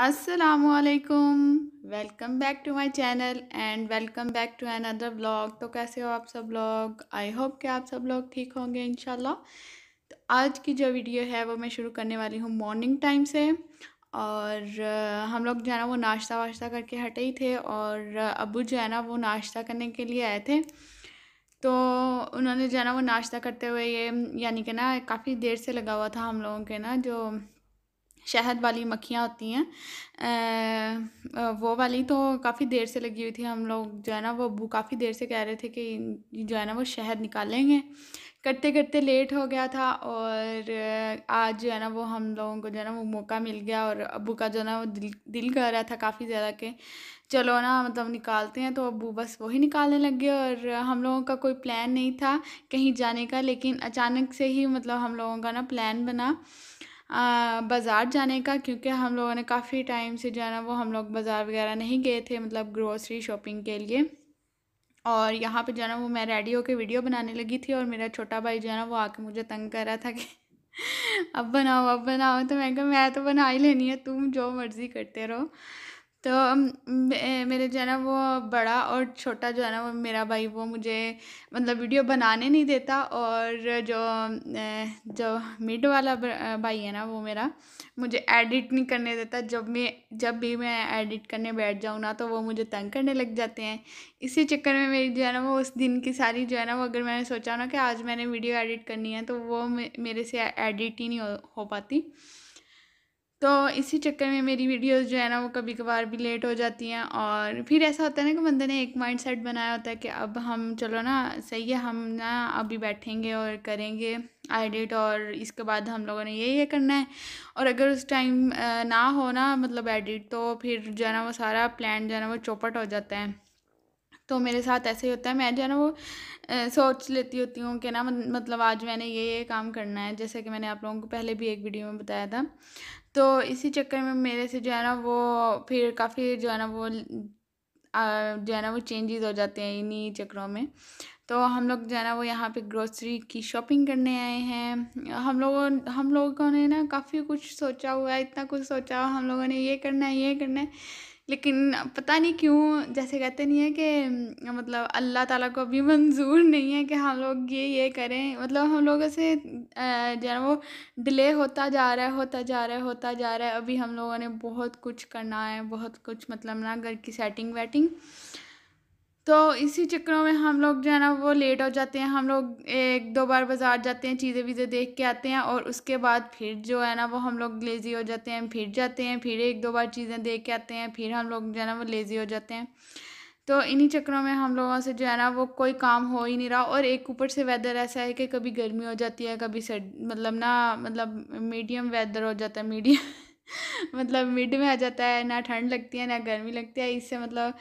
असलकुम welcome back to my channel and welcome back to another blog तो कैसे हो आप सब लोग आई होप कि आप सब लोग ठीक होंगे इन तो आज की जो वीडियो है वो मैं शुरू करने वाली हूँ मॉर्निंग टाइम से और हम लोग जो है ना वो नाश्ता वाश्ता करके हटे ही थे और अबू जो है ना वो नाश्ता करने के लिए आए थे तो उन्होंने जो है ना वो नाश्ता करते हुए ये यानी कि ना काफ़ी देर से लगा हुआ था हम लोगों के ना जो शहद वाली मक्खियाँ होती हैं वो वाली तो काफ़ी देर से लगी हुई थी हम लोग जो है ना वो काफ़ी देर से कह रहे थे कि जो है ना वो शहद निकालेंगे करते करते लेट हो गया था और आज जो है ना वो हम लोगों को जो है ना वो मौका मिल गया और अबू का जो है ना वो दिल दिल कर रहा था काफ़ी ज़्यादा के चलो ना मतलब निकालते हैं तो अबू बस वही निकालने लग गए और हम लोगों का कोई प्लान नहीं था कहीं जाने का लेकिन अचानक से ही मतलब हम लोगों का ना प्लान बना बाज़ार जाने का क्योंकि हम लोगों ने काफ़ी टाइम से जो है ना वो हम लोग बाज़ार वगैरह नहीं गए थे मतलब ग्रोसरी शॉपिंग के लिए और यहाँ पे जो है ना वो मैं रेडी होकर वीडियो बनाने लगी थी और मेरा छोटा भाई जो है ना वो आके मुझे तंग कर रहा था कि अब बनाओ अब बनाओ तो मैं कहा मैं तो बना ही लेनी है तुम जो मर्ज़ी करते रहो तो मेरे जो है ना वो बड़ा और छोटा जो है ना वो मेरा भाई वो मुझे मतलब वीडियो बनाने नहीं देता और जो जो मिड वाला भाई है ना वो मेरा मुझे एडिट नहीं करने देता जब मैं जब भी मैं एडिट करने बैठ जाऊँ ना तो वो मुझे तंग करने लग जाते हैं इसी चक्कर में मेरी जो है ना वो उस दिन की सारी जो है ना वो अगर मैंने सोचा ना कि आज मैंने वीडियो एडिट करनी है तो वो मेरे से एडिट ही नहीं हो, हो पाती तो इसी चक्कर में मेरी वीडियोस जो है ना वो कभी कभार भी लेट हो जाती हैं और फिर ऐसा होता है ना कि बंदे ने एक माइंड सेट बनाया होता है कि अब हम चलो ना सही है हम ना अभी बैठेंगे और करेंगे एडिट और इसके बाद हम लोगों ने ये ये करना है और अगर उस टाइम ना हो ना मतलब एडिट तो फिर जो है ना वो सारा प्लान जो है ना वो चौपट हो जाता है तो मेरे साथ ऐसे ही होता है मैं जो है ना वो आ, सोच लेती होती हूँ कि ना मतलब आज मैंने ये ये काम करना है जैसे कि मैंने आप लोगों को पहले भी एक वीडियो में बताया था तो इसी चक्कर में मेरे से जो है ना वो फिर काफ़ी जो है ना वो जो है ना वो चेंजेस हो जाते हैं इन्हीं चक्करों में तो हम लोग जो है ना वो यहाँ पे ग्रोसरी की शॉपिंग करने आए हैं हम लोगों हम लोगों ने ना काफ़ी कुछ सोचा हुआ है इतना कुछ सोचा हुआ हम लोगों ने ये करना है ये करना है लेकिन पता नहीं क्यों जैसे कहते नहीं है कि मतलब अल्लाह ताला को भी मंजूर नहीं है कि हम लोग ये ये करें मतलब हम लोगों से जो है वो डिले होता जा रहा है होता जा रहा है होता जा रहा है अभी हम लोगों ने बहुत कुछ करना है बहुत कुछ मतलब ना घर की सेटिंग वेटिंग तो इसी चक्करों में हम लोग जो है ना वो लेट हो जाते हैं हम लोग एक दो बार बाज़ार जाते हैं चीज़ें वीज़ें देख के आते हैं और उसके बाद फिर जो है ना वो हम लोग लेज़ी हो जाते हैं फिर जाते हैं फिर एक दो बार चीज़ें देख के आते हैं फिर हम लोग जो है ना वो लेज़ी हो जाते हैं तो इन्हीं चक्करों में हम लोगों से जो है ना वो कोई काम हो ही नहीं रहा और एक ऊपर से वेदर ऐसा है कि कभी गर्मी हो जाती है कभी सर्द मतलब ना मतलब मीडियम वेदर हो जाता है मीडियम मतलब मिड में आ जाता है ना ठंड लगती है ना गर्मी लगती है इससे मतलब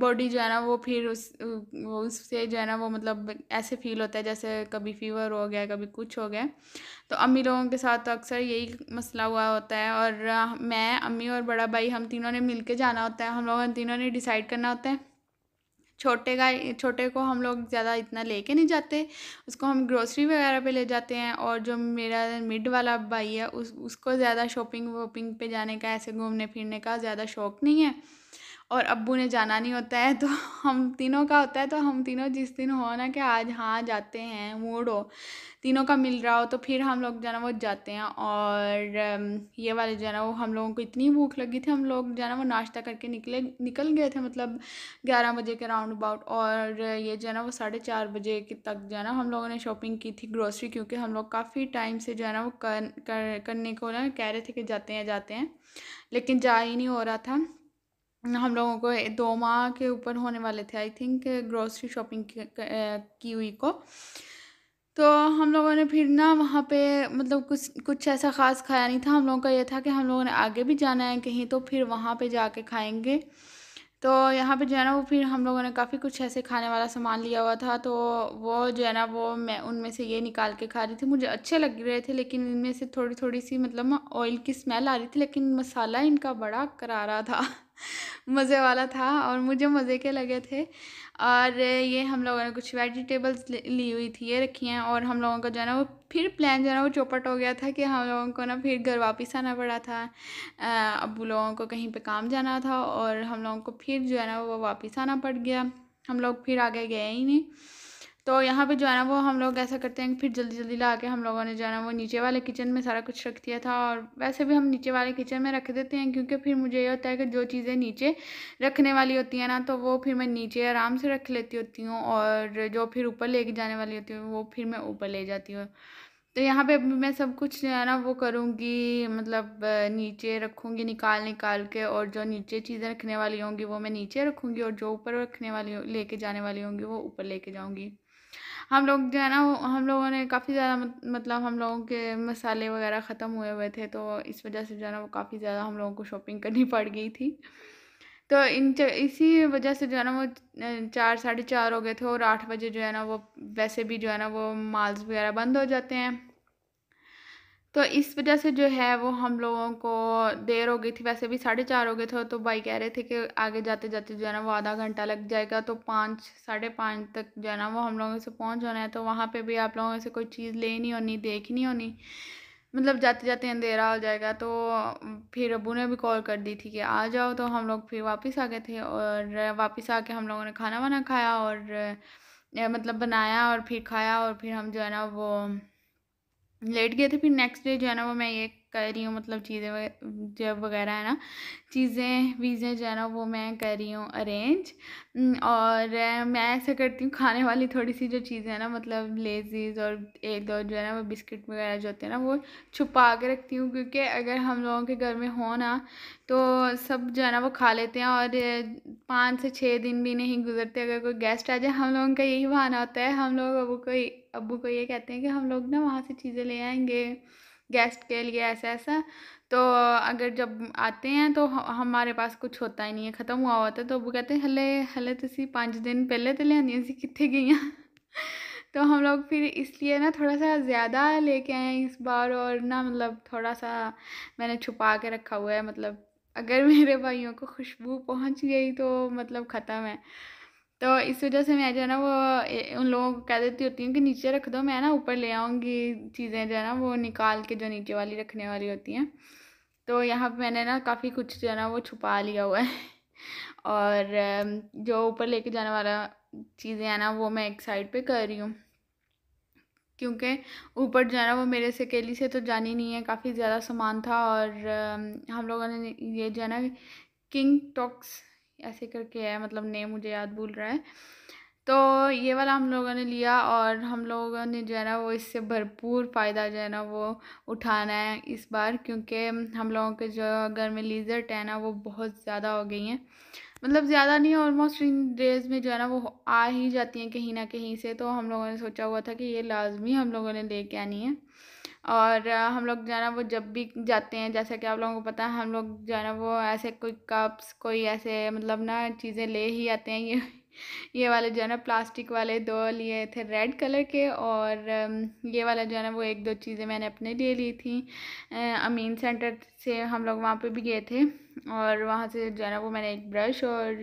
बॉडी जो है ना वो फिर उस वो उससे जो है ना वो मतलब ऐसे फील होता है जैसे कभी फीवर हो गया कभी कुछ हो गया तो अम्मी लोगों के साथ तो अक्सर यही मसला हुआ होता है और मैं अम्मी और बड़ा भाई हम तीनों ने मिल के जाना होता है हम लोगों ने तीनों ने डिसाइड करना होता है छोटे का छोटे को हम लोग ज़्यादा इतना लेके नहीं जाते उसको हम ग्रोसरी वगैरह पे ले जाते हैं और जो मेरा मिड वाला भाई है उस उसको ज़्यादा शॉपिंग वॉपिंग पे जाने का ऐसे घूमने फिरने का ज़्यादा शौक़ नहीं है और अब्बू ने जाना नहीं होता है तो हम तीनों का होता है तो हम तीनों जिस दिन हो ना कि आज हाँ जाते हैं मूड हो तीनों का मिल रहा हो तो फिर हम लोग जो है ना वो जाते हैं और ये वाले जो है ना वो हम लोगों को इतनी भूख लगी थी हम लोग जो है ना वो नाश्ता करके निकले निकल गए थे मतलब ग्यारह बजे के राउंड अबाउट और ये जो है ना वो साढ़े चार बजे के तक जो है ना हम लोगों ने शॉपिंग की थी ग्रोसरी क्योंकि हम लोग काफ़ी टाइम से जो है ना वो कर, कर करने को ना कह रहे थे कि जाते हैं जाते हैं लेकिन जा ही नहीं हो रहा था हम लोगों को दो माह के ऊपर होने वाले थे आई थिंक ग्रोसरी शॉपिंग की हुई को तो हम लोगों ने फिर ना वहाँ पे मतलब कुछ कुछ ऐसा ख़ास खाया नहीं था हम लोगों का ये था कि हम लोगों ने आगे भी जाना है कहीं तो फिर वहाँ पे जाके खाएंगे तो यहाँ पे जो है ना वो फिर हम लोगों ने काफ़ी कुछ ऐसे खाने वाला सामान लिया हुआ था तो वो जो है ना वो मैं उनमें से ये निकाल के खा रही थी मुझे अच्छे लग रहे थे लेकिन इनमें से थोड़ी थोड़ी सी मतलब ऑयल की स्मेल आ रही थी लेकिन मसाला इनका बड़ा करारा था मज़े वाला था और मुझे मज़े के लगे थे और ये हम लोगों ने कुछ वेजिटेबल्स ली हुई थी ये रखी हैं और हम लोगों को जो है ना वो फिर प्लान जो है ना वो चौपट हो गया था कि हम लोगों को ना फिर घर वापस आना पड़ा था अब लोगों को कहीं पे काम जाना था और हम लोगों को फिर जो है ना वो वापस आना पड़ गया हम लोग फिर आगे गए ही नहीं तो यहाँ पे जो है ना वो हम लोग ऐसा करते हैं कि फिर जल्दी जल्दी ला के हम लोगों ने जो है ना वो नीचे वाले किचन में सारा कुछ रख दिया था और वैसे भी हम नीचे वाले किचन में रख देते हैं क्योंकि फिर मुझे ये होता है कि जो चीज़ें नीचे रखने वाली होती हैं ना तो वो फिर मैं नीचे आराम से रख लेती होती हूँ और जो फिर ऊपर ले जाने वाली होती हूँ वो फिर मैं ऊपर ले जाती हूँ तो यहाँ पे अभी मैं सब कुछ जो है ना वो करूँगी मतलब नीचे रखूँगी निकाल निकाल के और जो नीचे चीज़ें रखने वाली होंगी वो मैं नीचे रखूँगी और जो ऊपर रखने वाली लेके जाने वाली होंगी वो ऊपर लेके जाऊँगी हम लोग जो है ना हम लोगों ने काफ़ी ज़्यादा मतलब हम लोगों के मसाले वगैरह ख़त्म हुए हुए थे तो इस वजह से जो है ना वो काफ़ी ज़्यादा हम लोगों को शॉपिंग करनी पड़ गई थी तो इन इसी वजह से जो है ना वो चार साढ़े चार हो गए थे और आठ बजे जो है ना वो वैसे भी जो है ना वो मॉल्स वगैरह बंद हो जाते हैं तो इस वजह से जो है वो हम लोगों को देर हो गई थी वैसे भी साढ़े चार हो गए थे तो भाई कह रहे थे कि आगे जाते जाते जो है ना वो आधा घंटा लग जाएगा तो पाँच साढ़े पाँच तक जो है ना वो हम लोगों से पहुंच जाना है तो वहाँ पे भी आप लोगों से कोई चीज़ लेनी होनी देखनी होनी मतलब जाते जाते अंधेरा हो जाएगा तो फिर अबू ने भी कॉल कर दी थी कि आ जाओ तो हम लोग फिर वापस आ गए थे और वापस आके हम लोगों ने खाना वाना खाया और मतलब बनाया और फिर खाया और फिर हम जो है ना वो लेट गए थे फिर नेक्स्ट डे जो है ना वो मैं ये कर रही हूँ मतलब चीज़ें जब वगैरह है ना चीज़ें वीज़ें जो है ना वो मैं कर रही हूँ अरेंज और मैं ऐसा करती हूँ खाने वाली थोड़ी सी जो चीज़ें हैं ना मतलब लेजीज और एक दो जो है ना वो बिस्किट वगैरह जो होते हैं ना वो छुपा के रखती हूँ क्योंकि अगर हम लोगों के घर में हो ना तो सब जो है ना वो खा लेते हैं और पाँच से छः दिन भी नहीं गुजरते अगर कोई गेस्ट आ जाए हम लोगों का यही बहाना होता है हम लोग अबू को अबू को ये कहते हैं कि हम लोग ना वहाँ से चीज़ें ले आएंगे गेस्ट के लिए ऐसा ऐसा तो अगर जब आते हैं तो हमारे पास कुछ होता ही नहीं है ख़त्म हुआ होता है तो वो कहते हैं हले हले तुम पाँच दिन पहले तो लिया असी कितने गई तो हम लोग फिर इसलिए ना थोड़ा सा ज़्यादा लेके आए इस बार और ना मतलब थोड़ा सा मैंने छुपा के रखा हुआ है मतलब अगर मेरे भाइयों को खुशबू पहुंच गई तो मतलब ख़त्म है तो इस वजह से मैं जो है ना वो उन लोगों को कह देती होती हूँ कि नीचे रख दो मैं ना ऊपर ले आऊँगी चीज़ें जो है ना वो निकाल के जो नीचे वाली रखने वाली होती हैं तो यहाँ पे मैंने ना काफ़ी कुछ जो है ना वो छुपा लिया हुआ है और जो ऊपर लेके जाने वाला चीज़ें हैं ना वो मैं एक साइड पे कर रही हूँ क्योंकि ऊपर जाना वो मेरे से अकेली से तो जानी नहीं है काफ़ी ज़्यादा सामान था और हम लोगों ने ये जो है ना किंग टॉक्स ऐसे करके है मतलब नेम मुझे याद भूल रहा है तो ये वाला हम लोगों ने लिया और हम लोगों ने जो है ना वो इससे भरपूर फ़ायदा जो है ना वो उठाना है इस बार क्योंकि हम लोगों के जो घर में लीजर्ट है ना वो बहुत ज़्यादा हो गई हैं मतलब ज़्यादा नहीं ऑलमोस्ट इन डेज़ में जो है ना वो आ ही जाती हैं कहीं ना कहीं से तो हम लोगों ने सोचा हुआ था कि ये लाजमी हम लोगों ने लेके आनी है और हम लोग जो है ना वो जब भी जाते हैं जैसा कि आप लोगों को पता है हम लोग जो है ना वो ऐसे कोई कप्स कोई ऐसे मतलब ना चीज़ें ले ही आते हैं ये ये वाले जो है ना प्लास्टिक वाले दो लिए थे रेड कलर के और ये वाला जो है ना वो एक दो चीज़ें मैंने अपने लिए ली थी अमीन सेंटर से हम लोग वहाँ पे भी गए थे और वहाँ से जो है ना वो मैंने एक ब्रश और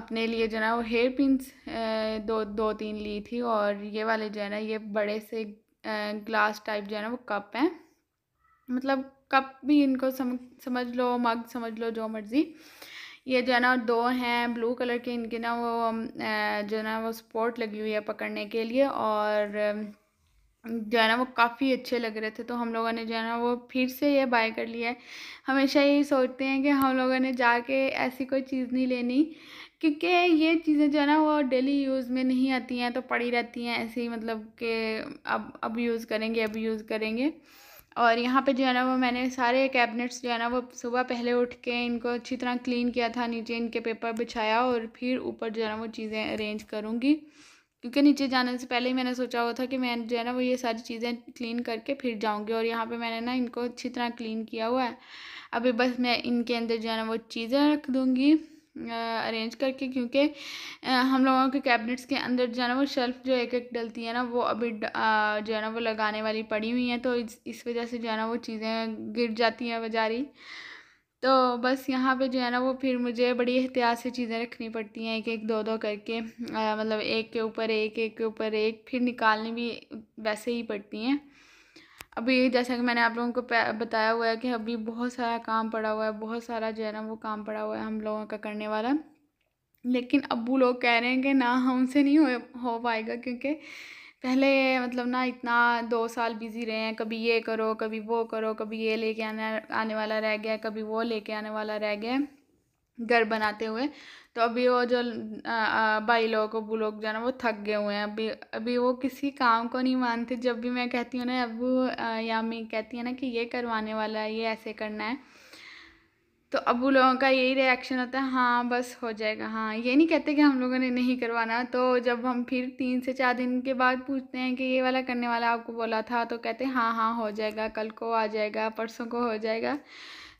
अपने लिए जो है ना वो हेयर पिन दो दो तीन ली थी और ये वाले जो है ना ये बड़े से ग्लास टाइप जो है ना वो कप हैं मतलब कप भी इनको सम, समझ लो मग समझ लो जो मर्ज़ी ये जो है ना दो हैं ब्लू कलर के इनके ना वो जो है ना वो स्पोर्ट लगी हुई है पकड़ने के लिए और जो है ना वो काफ़ी अच्छे लग रहे थे तो हम लोगों ने जो है ना वो फिर से ये बाय कर लिया है हमेशा यही सोचते हैं कि हम लोगों ने जाके ऐसी कोई चीज़ नहीं लेनी क्योंकि ये चीज़ें जो है ना वो डेली यूज़ में नहीं आती हैं तो पड़ी रहती हैं ऐसे ही मतलब कि अब अब यूज़ करेंगे अब यूज़ करेंगे और यहाँ पे जो है ना वो मैंने सारे कैबिनेट्स जो है ना वो सुबह पहले उठ के इनको अच्छी तरह क्लीन किया था नीचे इनके पेपर बिछाया और फिर ऊपर जो है ना वो चीज़ें अरेंज करूँगी क्योंकि नीचे जाने से पहले ही मैंने सोचा हुआ था कि मैं जो है ना वो ये सारी चीज़ें क्लीन करके फिर जाऊँगी और यहाँ पे मैंने ना इनको अच्छी तरह क्लीन किया हुआ है अभी बस मैं इनके अंदर जो है ना वो चीज़ें रख दूँगी अरेंज करके क्योंकि हम लोगों के कैबिनेट्स के अंदर जो है ना वो शेल्फ़ जो एक एक डलती है ना वो अभी जो है ना वो लगाने वाली पड़ी हुई हैं तो इस इस वजह से जो है ना वो चीज़ें गिर जाती हैं बाजारी तो बस यहाँ पे जो है ना वो फिर मुझे बड़ी एहतियात से चीज़ें रखनी पड़ती हैं एक एक दो दो करके आ, मतलब एक के ऊपर एक एक के ऊपर एक फिर निकालनी भी वैसे ही पड़ती हैं अभी जैसा कि मैंने आप लोगों को बताया हुआ है कि अभी बहुत सारा काम पड़ा हुआ है बहुत सारा जो है ना वो काम पड़ा हुआ है हम लोगों का करने वाला लेकिन अबू लोग कह रहे हैं कि ना हमसे नहीं हो हो पाएगा क्योंकि पहले मतलब ना इतना दो साल बिज़ी रहे हैं कभी ये करो कभी वो करो कभी ये लेके आने आने वाला रह गया कभी वो लेके आने वाला रह गया घर बनाते हुए तो अभी वो जो भाई लोग अबू लोग जो है ना वो थक गए हुए हैं अभी अभी वो किसी काम को नहीं मानते जब भी मैं कहती हूँ ना अबू या मैं कहती है ना कि ये करवाने वाला है ये ऐसे करना है तो अबू लोगों का यही रिएक्शन होता है हाँ बस हो जाएगा हाँ ये नहीं कहते कि हम लोगों ने नहीं करवाना तो जब हम फिर तीन से चार दिन के बाद पूछते हैं कि ये वाला करने वाला आपको बोला था तो कहते हैं हाँ हाँ हो जाएगा कल को आ जाएगा परसों को हो जाएगा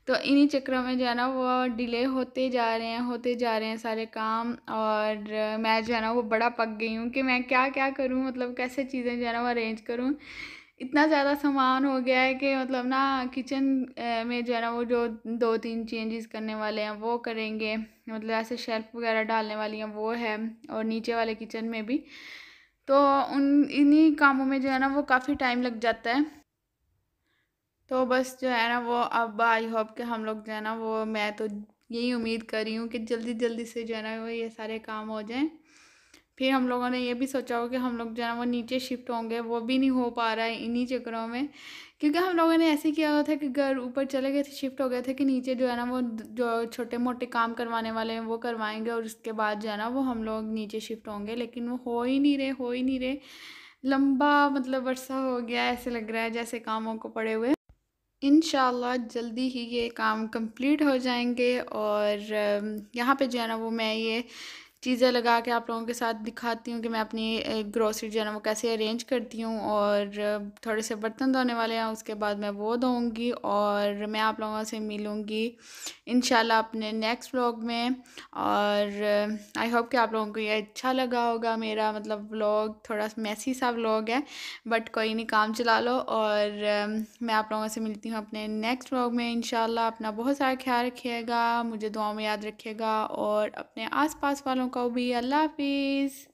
तो इन्हीं चक्करों में जो है ना वो डिले होते जा रहे हैं होते जा रहे हैं सारे काम और मैं जो है ना वो बड़ा पक गई हूँ कि मैं क्या क्या करूँ मतलब कैसे चीज़ें जो है ना वो अरेंज करूँ इतना ज़्यादा सामान हो गया है कि मतलब ना किचन में जो है ना वो जो दो तीन चेंजेस करने वाले हैं वो करेंगे मतलब ऐसे शेल्फ वगैरह डालने वाली हैं वो है और नीचे वाले किचन में भी तो उन इन्हीं कामों में जो है ना वो काफ़ी टाइम लग जाता है तो बस जो है ना वो अब आई होप कि हम लोग जो है ना वो मैं तो यही उम्मीद कर रही हूँ कि जल्दी जल्दी से जो है ना वो ये सारे काम हो जाएं फिर हम लोगों ने ये भी सोचा हो कि हम लोग जो है ना वो नीचे शिफ्ट होंगे वो भी नहीं हो पा रहा है इन्हीं चक्करों में क्योंकि हम लोगों ने ऐसे किया हुआ था कि घर ऊपर चले गए थे शिफ्ट हो गए थे कि नीचे जो है ना वो जो छोटे मोटे काम करवाने वाले हैं वो करवाएंगे और उसके बाद जो है ना वो हम लोग नीचे शिफ्ट होंगे लेकिन वो हो ही नहीं रहे हो ही नहीं रहे लंबा मतलब वर्षा हो गया ऐसे लग रहा है जैसे कामों को पड़े हुए इन जल्दी ही ये काम कंप्लीट हो जाएंगे और यहाँ पे जो है ना वो मैं ये चीज़ें लगा के आप लोगों के साथ दिखाती हूँ कि मैं अपनी ग्रोसरी जो है ना वो कैसे अरेंज करती हूँ और थोड़े से बर्तन धोने वाले हैं उसके बाद मैं वो धोऊँगी और मैं आप लोगों से मिलूँगी इन अपने नेक्स्ट व्लॉग में और आई होप कि आप लोगों को ये अच्छा लगा होगा मेरा मतलब व्लॉग थोड़ा मैसी सा व्लॉग है बट कोई नहीं काम चला लो और मैं आप लोगों से मिलती हूँ अपने नेक्स्ट व्लॉग में इन अपना बहुत सारा ख्याल रखिएगा मुझे दुआ में याद रखिएगा और अपने आस पास वालों का भी अल्लाह हाफिज़